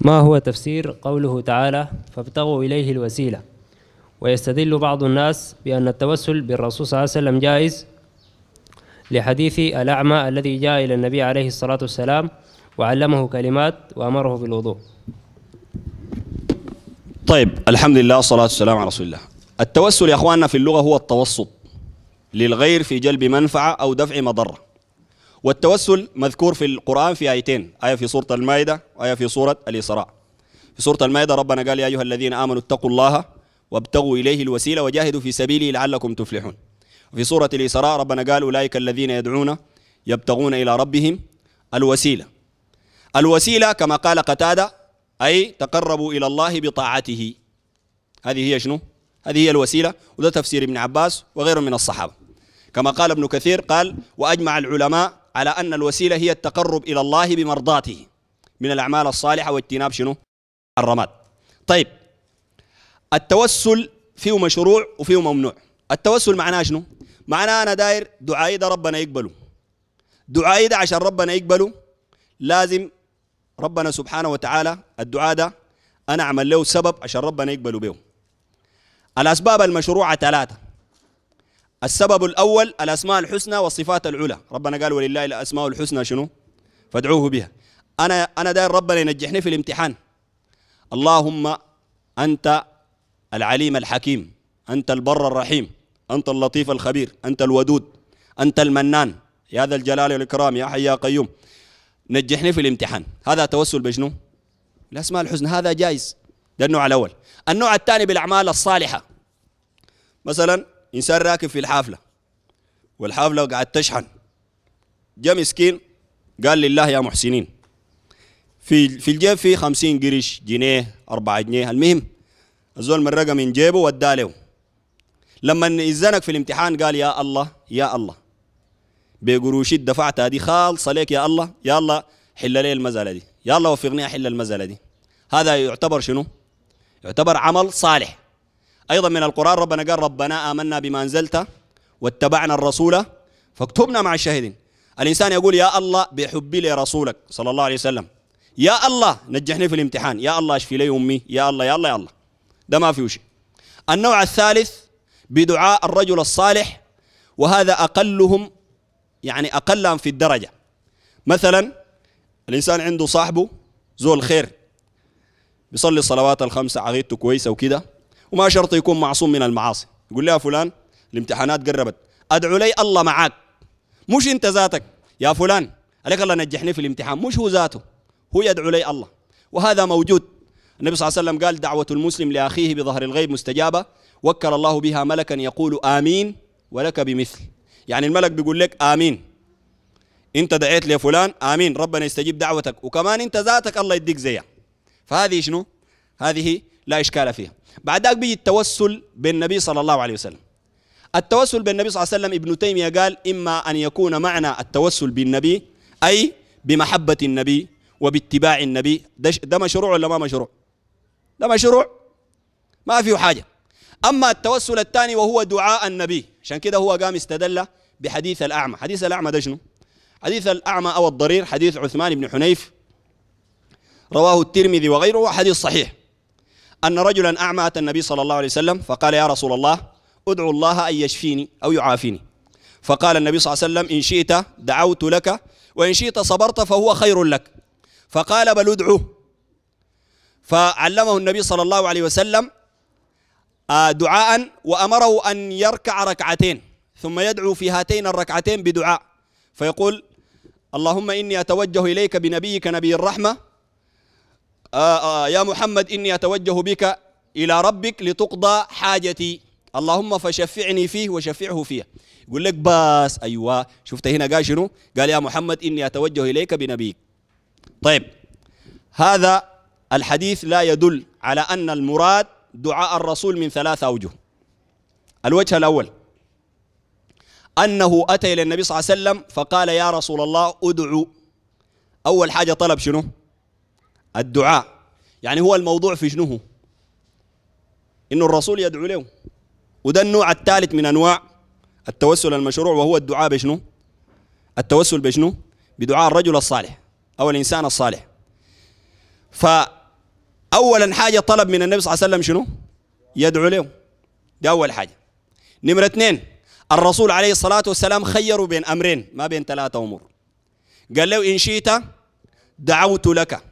ما هو تفسير قوله تعالى فابتغوا إليه الوسيلة ويستدل بعض الناس بأن التوسل بالرسول صلى الله عليه وسلم جائز لحديث الأعمى الذي جاء إلى النبي عليه الصلاة والسلام وعلمه كلمات وأمره بالوضوء طيب الحمد لله والصلاة والسلام على رسول الله التوسل يا أخواننا في اللغة هو التوسط للغير في جلب منفعة أو دفع مضرة والتوسل مذكور في القرآن في آيتين آية في سورة المائدة وآية في سورة الإسراء في سورة المائدة ربنا قال يا أيها الذين آمنوا اتقوا الله وابتغوا إليه الوسيلة وجاهدوا في سبيله لعلكم تفلحون وفي سورة الإسراء ربنا قال أولئك الذين يدعون يبتغون إلى ربهم الوسيلة الوسيلة كما قال قتادة أي تقربوا إلى الله بطاعته هذه هي شنو؟ هذه هي الوسيلة وده تفسير ابن عباس وغيره من الصحابة كما قال ابن كثير قال وأجمع العلماء على أن الوسيلة هي التقرب إلى الله بمرضاته من الأعمال الصالحة واجتناب شنو الرماد طيب التوسل فيه مشروع وفيه ممنوع التوسل معناه شنو معناه أنا داير دعائي ده ربنا يقبله دعائي ده عشان ربنا يقبله لازم ربنا سبحانه وتعالى الدعاء ده أنا أعمل له سبب عشان ربنا يقبله به الأسباب المشروعة ثلاثة السبب الأول الأسماء الحسنى والصفات العلى ربنا قال ولله الأسماء الحسنى شنو فادعوه بها أنا أنا داير ربنا ينجحني في الامتحان اللهم أنت العليم الحكيم أنت البر الرحيم أنت اللطيف الخبير أنت الودود أنت المنان يا ذا الجلال والإكرام يا حي يا قيوم نجحني في الامتحان هذا توسل بشنو الأسماء الحسنى هذا جائز ده النوع الأول النوع الثاني بالأعمال الصالحة مثلا انسان راكب في الحافله والحافله قاعد تشحن جاء مسكين قال لله يا محسنين في في الجيب في 50 قرش جنيه 4 جنيه المهم الزول مرقه من جيبه وداه له لما اتزنق في الامتحان قال يا الله يا الله بقروشي دفعتها دي خالصه لك يا الله يا الله حل لي المزاله دي يا الله وفقني احل المزاله دي هذا يعتبر شنو؟ يعتبر عمل صالح أيضا من القرآن ربنا قال ربنا آمنا بما أنزلت واتبعنا الرسول فاكتبنا مع الشاهدين الإنسان يقول يا الله بحبي لرسولك صلى الله عليه وسلم يا الله نجحني في الامتحان يا الله اشفي لي أمي يا الله يا الله يا الله ده ما فيه شيء النوع الثالث بدعاء الرجل الصالح وهذا أقلهم يعني أقلهم في الدرجة مثلا الإنسان عنده صاحبه زول خير بيصلي الصلوات الخمسة عقيدته كويسة وكده وما شرط يكون معصوم من المعاصي يقول لها فلان الامتحانات قربت ادعو لي الله معاك مش انت ذاتك يا فلان عليك الله نجحني في الامتحان مش هو ذاته هو يدعو لي الله وهذا موجود النبي صلى الله عليه وسلم قال دعوة المسلم لأخيه بظهر الغيب مستجابة وكل الله بها ملكا يقول آمين ولك بمثل يعني الملك بيقول لك آمين انت دعيت لي فلان آمين ربنا يستجيب دعوتك وكمان انت ذاتك الله يديك زيها فهذه شنو هذه لا إشكال فيها بعد ذلك بيجي التوسل بالنبي صلى الله عليه وسلم التوسل بالنبي صلى الله عليه وسلم ابن تيمية قال إما أن يكون معنى التوسل بالنبي أي بمحبة النبي وباتباع النبي ده, ده مشروع ولا ما مشروع ده مشروع ما فيه حاجة أما التوسل الثاني وهو دعاء النبي عشان كده هو قام استدل بحديث الأعمى حديث الأعمى ده شنو حديث الأعمى أو الضرير حديث عثمان بن حنيف رواه الترمذي وغيره حديث صحيح أن رجلا أعمى أتى النبي صلى الله عليه وسلم فقال يا رسول الله ادعو الله أن يشفيني أو يعافيني فقال النبي صلى الله عليه وسلم إن شئت دعوت لك وإن شئت صبرت فهو خير لك فقال بل ادعو فعلمه النبي صلى الله عليه وسلم آه، دعاء وأمره أن يركع ركعتين ثم يدعو في هاتين الركعتين بدعاء فيقول اللهم إني أتوجه إليك بنبيك نبي الرحمة آه، آه، آه، يا محمد إني أتوجه بك إلى ربك لتقضى حاجتي اللهم فشفعني فيه وشفعه فيه يقول لك بس أيوة شفت هنا قال شنو قال يا محمد إني أتوجه إليك بنبيك طيب هذا الحديث لا يدل على أن المراد دعاء الرسول من ثلاث أوجه الوجه الأول أنه أتى إلى النبي صلى الله عليه وسلم فقال يا رسول الله أدعو أول حاجة طلب شنو الدعاء يعني هو الموضوع في شنو انه الرسول يدعو له وده النوع الثالث من انواع التوسل المشروع وهو الدعاء بشنو التوسل بشنو بدعاء الرجل الصالح او الانسان الصالح فاولا حاجه طلب من النبي صلى الله عليه وسلم شنو يدعو له ده اول حاجه نمره اثنين الرسول عليه الصلاه والسلام خيروا بين امرين ما بين ثلاثه امور قال له ان شئت دعوت لك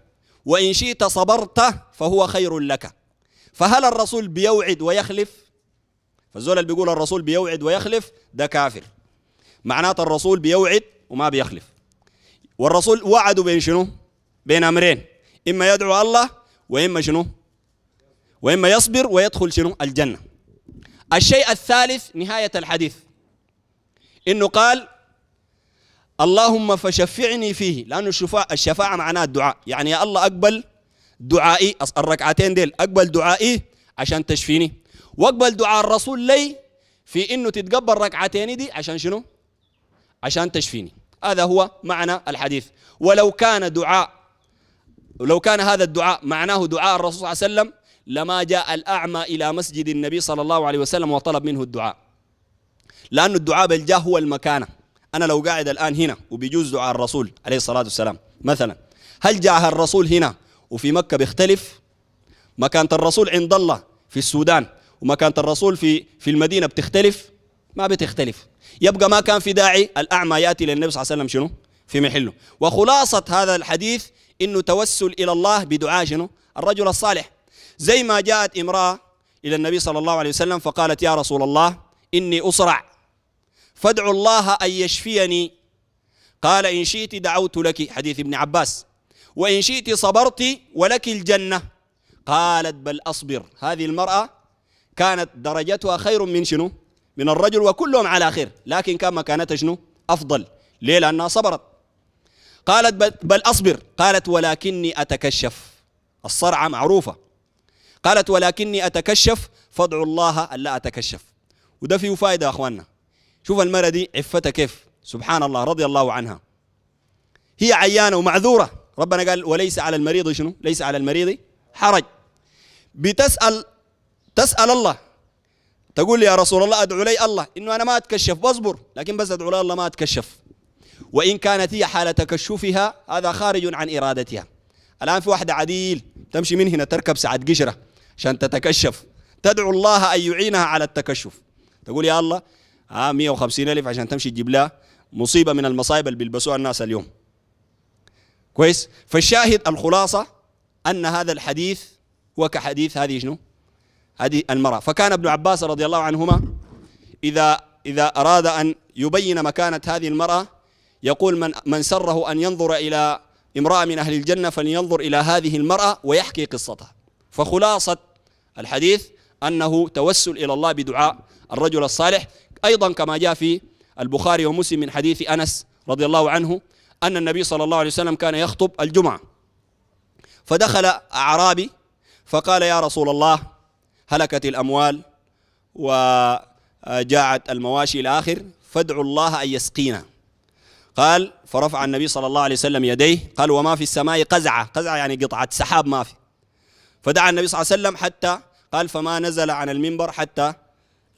وإن شئت صبرت فهو خير لك فهل الرسول بيوعد ويخلف فالزول اللي بيقول الرسول بيوعد ويخلف ده كافر معناته الرسول بيوعد وما بيخلف والرسول وعد بين شنو بين أمرين إما يدعو الله وإما شنو وإما يصبر ويدخل شنو الجنة الشيء الثالث نهاية الحديث إنه قال اللهم فشفعني فيه لأنه الشفاعة, الشفاعة معناها الدعاء يعني يا الله أقبل دعائي الركعتين ديل أقبل دعائي عشان تشفيني وأقبل دعاء الرسول لي في إنه تتقبل ركعتين دي عشان شنو عشان تشفيني هذا هو معنى الحديث ولو كان دعاء ولو كان هذا الدعاء معناه دعاء الرسول صلى الله عليه وسلم لما جاء الأعمى إلى مسجد النبي صلى الله عليه وسلم وطلب منه الدعاء لأن الدعاء بالجاه هو المكانة أنا لو قاعد الآن هنا وبيجوز دعاء الرسول عليه الصلاة والسلام مثلا هل جاءها الرسول هنا وفي مكة بيختلف مكانة الرسول عند الله في السودان ومكانة الرسول في في المدينة بتختلف ما بتختلف يبقى ما كان في داعي الأعمى يأتي للنبي صلى الله عليه وسلم شنو في محله وخلاصة هذا الحديث إنه توسل إلى الله بدعاء شنو الرجل الصالح زي ما جاءت امرأة إلى النبي صلى الله عليه وسلم فقالت يا رسول الله إني أصرع فادعوا الله أن يشفيني قال إن شئت دعوت لك حديث ابن عباس وإن شئت صبرت ولك الجنة قالت بل أصبر هذه المرأة كانت درجتها خير من شنو من الرجل وكلهم على خير لكن كان مكانتها شنو أفضل ليه لأنها صبرت قالت بل أصبر قالت ولكني أتكشف الصرعة معروفة قالت ولكني أتكشف فادعوا الله ألا أتكشف وده فيه فائدة يا أخواننا شوف المرأة دي عفتها كيف سبحان الله رضي الله عنها هي عيانة ومعذورة ربنا قال وليس على المريض شنو ليس على المريض حرج بتسأل تسأل الله تقول يا رسول الله ادعو لي الله انه انا ما اتكشف بصبر لكن بس ادعو لي الله ما اتكشف وان كانت هي حاله تكشفها هذا خارج عن ارادتها الان في واحده عديل تمشي من هنا تركب ساعة قشره عشان تتكشف تدعو الله ان يعينها على التكشف تقول يا الله آه 150 ألف عشان تمشي تجيب لها مصيبة من المصايب اللي بيلبسوها الناس اليوم كويس فالشاهد الخلاصة أن هذا الحديث هو كحديث هذه شنو هذه المرأة فكان ابن عباس رضي الله عنهما إذا إذا أراد أن يبين مكانة هذه المرأة يقول من من سره أن ينظر إلى امرأة من أهل الجنة فلينظر إلى هذه المرأة ويحكي قصتها فخلاصة الحديث أنه توسل إلى الله بدعاء الرجل الصالح أيضا كما جاء في البخاري ومسلم من حديث أنس رضي الله عنه أن النبي صلى الله عليه وسلم كان يخطب الجمعة فدخل أعرابي فقال يا رسول الله هلكت الأموال وجاعت المواشي إلى آخر فادعوا الله أن يسقينا قال فرفع النبي صلى الله عليه وسلم يديه قال وما في السماء قزعة قزعة يعني قطعة سحاب ما في فدعا النبي صلى الله عليه وسلم حتى قال فما نزل عن المنبر حتى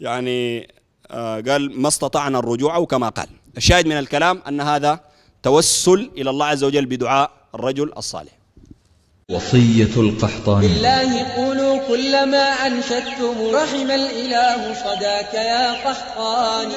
يعني آه، قال ما استطعنا الرجوع أو كما قال الشاهد من الكلام أن هذا توسل إلى الله عز وجل بدعاء الرجل الصالح وصية القحطاني بالله قولوا كلما أنشدتم رحم الإله صداك يا قحطاني